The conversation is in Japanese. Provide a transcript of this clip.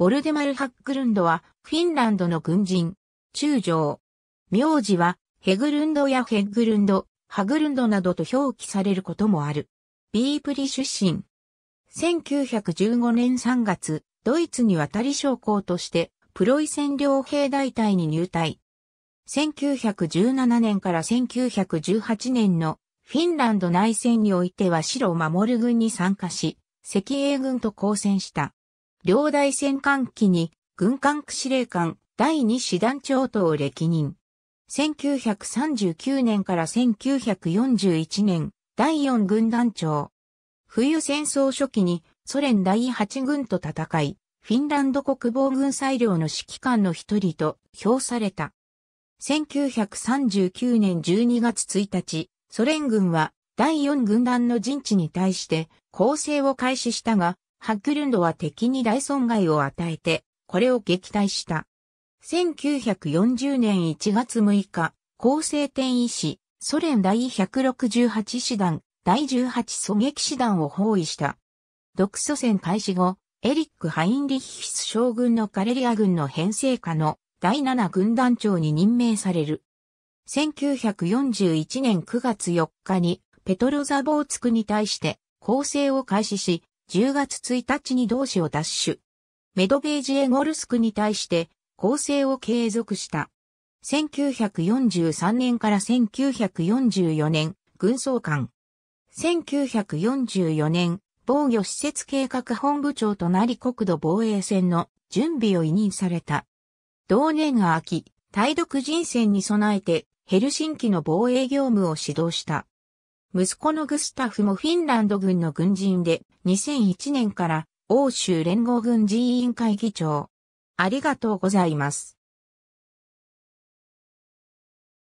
ボルデマル・ハックルンドは、フィンランドの軍人、中将。名字は、ヘグルンドやヘッグルンド、ハグルンドなどと表記されることもある。ビープリ出身。1915年3月、ドイツに渡り将校として、プロイセン両兵大隊に入隊。1917年から1918年のフィンランド内戦においては白を守る軍に参加し、赤英軍と交戦した。両大戦艦機に軍艦区司令官第2師団長等を歴任。1939年から1941年第4軍団長。冬戦争初期にソ連第8軍と戦い、フィンランド国防軍裁量の指揮官の一人と評された。1939年12月1日、ソ連軍は第4軍団の陣地に対して攻勢を開始したが、ハッグルンドは敵に大損害を与えて、これを撃退した。1940年1月6日、攻勢天移師、ソ連第168師団、第18狙撃師団を包囲した。独祖戦開始後、エリック・ハインリッヒス将軍のカレリア軍の編成下の第7軍団長に任命される。1941年9月4日にペトロザボーツクに対して攻勢を開始し、10月1日に同志を奪取。メドベージエゴルスクに対して攻勢を継続した。1943年から1944年、軍総監。1944年、防御施設計画本部長となり国土防衛戦の準備を委任された。同年が秋、対独人戦に備えてヘルシンキの防衛業務を指導した。息子のグスタフもフィンランド軍の軍人で、2001年から欧州連合軍人委員会議長。ありがとうございます。